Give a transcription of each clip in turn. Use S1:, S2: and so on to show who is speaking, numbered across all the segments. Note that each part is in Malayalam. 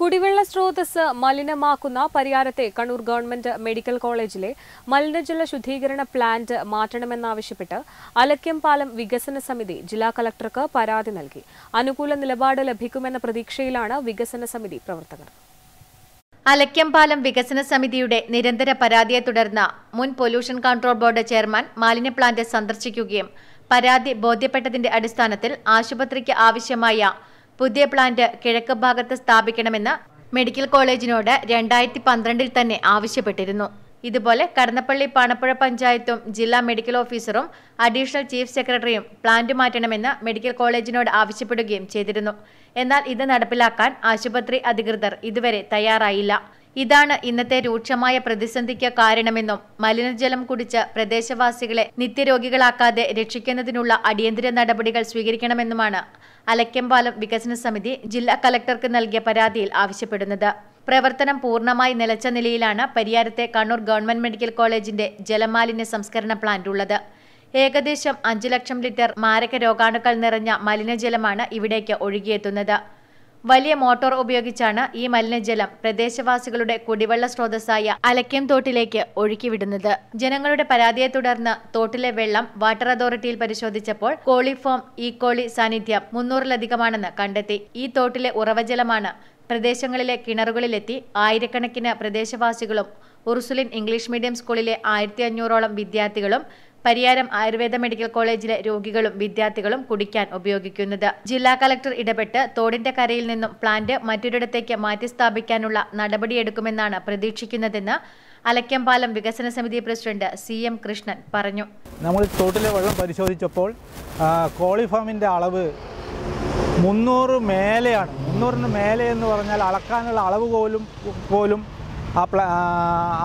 S1: കുടിവെള്ള സ്രോതസ് മലിനമാക്കുന്ന പരിയാരത്തെ കണ്ണൂർ ഗവൺമെന്റ് മെഡിക്കൽ കോളേജിലെ മലിനജല ശുദ്ധീകരണ പ്ലാന്റ് മാറ്റണമെന്നാവശ്യപ്പെട്ട് അലക്യം പാലം വികസന സമിതി ജില്ലാ കളക്ടർക്ക് പരാതി നൽകി അനുകൂല നിലപാട് ലഭിക്കുമെന്ന പ്രതീക്ഷയിലാണ് വികസന സമിതി പ്രവർത്തകർ പാലം വികസന സമിതിയുടെ നിരന്തര പരാതിയെ തുടർന്ന് മുൻ പൊല്യൂഷൻ കൺട്രോൾ ബോർഡ് ചെയർമാൻ മാലിന്യ പ്ലാന്റ് സന്ദർശിക്കുകയും പരാതി ബോധ്യപ്പെട്ടതിന്റെ അടിസ്ഥാനത്തിൽ ആശുപത്രിക്ക് ആവശ്യമായ പുതിയ പ്ലാന്റ് കിഴക്ക് ഭാഗത്ത് സ്ഥാപിക്കണമെന്ന് മെഡിക്കൽ കോളേജിനോട് രണ്ടായിരത്തി പന്ത്രണ്ടിൽ തന്നെ ആവശ്യപ്പെട്ടിരുന്നു ഇതുപോലെ കടന്നപ്പള്ളി പാണപ്പുഴ പഞ്ചായത്തും ജില്ലാ മെഡിക്കൽ ഓഫീസറും അഡീഷണൽ ചീഫ് സെക്രട്ടറിയും പ്ലാന്റ് മാറ്റണമെന്ന് മെഡിക്കൽ കോളേജിനോട് ആവശ്യപ്പെടുകയും ചെയ്തിരുന്നു എന്നാൽ ഇത് നടപ്പിലാക്കാൻ ആശുപത്രി അധികൃതർ ഇതുവരെ തയ്യാറായില്ല ഇതാണ് ഇന്നത്തെ രൂക്ഷമായ പ്രതിസന്ധിക്ക് കാരണമെന്നും മലിനജലം കുടിച്ച് പ്രദേശവാസികളെ നിത്യരോഗികളാക്കാതെ രക്ഷിക്കുന്നതിനുള്ള അടിയന്തര നടപടികൾ സ്വീകരിക്കണമെന്നുമാണ് അലക്കമ്പാലം വികസന സമിതി ജില്ലാ കലക്ടർക്ക് നൽകിയ പരാതിയിൽ ആവശ്യപ്പെടുന്നത് പ്രവർത്തനം പൂർണ്ണമായി നിലച്ച നിലയിലാണ് പരിയാരത്തെ കണ്ണൂർ ഗവൺമെന്റ് മെഡിക്കൽ കോളേജിന്റെ ജലമാലിന്യ സംസ്കരണ പ്ലാന്റ് ഉള്ളത് ഏകദേശം അഞ്ചു ലക്ഷം ലിറ്റർ മാരക രോഗാണുക്കൾ നിറഞ്ഞ മലിനജലമാണ് ഇവിടേക്ക് ഒഴുകിയെത്തുന്നത് വലിയ മോട്ടോർ ഉപയോഗിച്ചാണ് ഈ മലിനജലം പ്രദേശവാസികളുടെ കുടിവെള്ള സ്രോതസ്സായ അലക്യം തോട്ടിലേക്ക് ഒഴുക്കിവിടുന്നത് ജനങ്ങളുടെ പരാതിയെ തുടർന്ന് തോട്ടിലെ വെള്ളം വാട്ടർ അതോറിറ്റിയിൽ പരിശോധിച്ചപ്പോൾ കോളിഫോം കോളി സാന്നിധ്യം മുന്നൂറിലധികമാണെന്ന് കണ്ടെത്തി ഈ തോട്ടിലെ ഉറവജലമാണ് പ്രദേശങ്ങളിലെ കിണറുകളിലെത്തി ആയിരക്കണക്കിന് പ്രദേശവാസികളും ഉറുസുലിൻ ഇംഗ്ലീഷ് മീഡിയം സ്കൂളിലെ ആയിരത്തി അഞ്ഞൂറോളം വിദ്യാർത്ഥികളും പരിയാരം ആയുർവേദ മെഡിക്കൽ കോളേജിലെ രോഗികളും വിദ്യാർത്ഥികളും കുടിക്കാൻ ഉപയോഗിക്കുന്നത് ജില്ലാ കലക്ടർ ഇടപെട്ട് തോടിന്റെ കരയിൽ നിന്നും പ്ലാന്റ് മറ്റൊരിടത്തേക്ക് മാറ്റിസ്ഥാപിക്കാനുള്ള നടപടിയെടുക്കുമെന്നാണ് പ്രതീക്ഷിക്കുന്നതെന്ന് അലക്കമ്പാലം വികസന സമിതി പ്രസിഡന്റ് സി എം കൃഷ്ണൻ പറഞ്ഞു
S2: നമ്മൾ തോട്ടിലെ വെള്ളം പരിശോധിച്ചപ്പോൾ കോളിഫാമിന്റെ അളവ് മുന്നൂറ് മേലെയാണ് മുന്നൂറിന് മേലെ എന്ന് പറഞ്ഞാൽ അളക്കാനുള്ള അളവ് പോലും പോലും ആ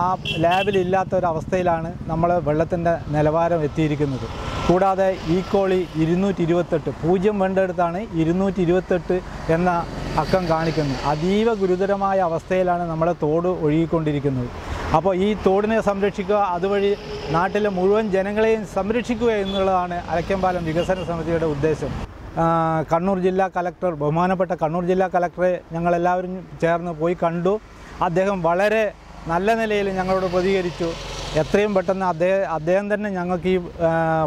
S2: ആ ലാബിലില്ലാത്തൊരവസ്ഥയിലാണ് നമ്മൾ വെള്ളത്തിൻ്റെ നിലവാരം എത്തിയിരിക്കുന്നത് കൂടാതെ ഈ കോളി ഇരുന്നൂറ്റി ഇരുപത്തെട്ട് പൂജ്യം വേണ്ടെടുത്താണ് ഇരുന്നൂറ്റി ഇരുപത്തെട്ട് എന്ന അക്കം കാണിക്കുന്നത് അതീവ ഗുരുതരമായ അവസ്ഥയിലാണ് നമ്മുടെ തോട് ഒഴുകിക്കൊണ്ടിരിക്കുന്നത് അപ്പോൾ ഈ തോടിനെ സംരക്ഷിക്കുക അതുവഴി നാട്ടിലെ മുഴുവൻ ജനങ്ങളെയും സംരക്ഷിക്കുക എന്നുള്ളതാണ് അലക്കമ്പാലം വികസന സമിതിയുടെ ഉദ്ദേശം കണ്ണൂർ ജില്ലാ കലക്ടർ ബഹുമാനപ്പെട്ട കണ്ണൂർ ജില്ലാ കലക്ടറെ ഞങ്ങളെല്ലാവരും ചേർന്ന് പോയി കണ്ടു അദ്ദേഹം വളരെ നല്ല നിലയിൽ ഞങ്ങളോട് പ്രതികരിച്ചു എത്രയും പെട്ടെന്ന് അദ്ദേഹം അദ്ദേഹം തന്നെ ഞങ്ങൾക്ക് ഈ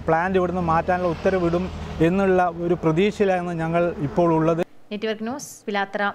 S2: പ്ലാന്റ് ഇവിടുന്ന് മാറ്റാനുള്ള ഉത്തരവിടും എന്നുള്ള ഒരു പ്രതീക്ഷയിലാണ് ഞങ്ങൾ ഇപ്പോൾ ഉള്ളത്
S1: നെറ്റ്വർക്ക് ന്യൂസ് പിലാത്ര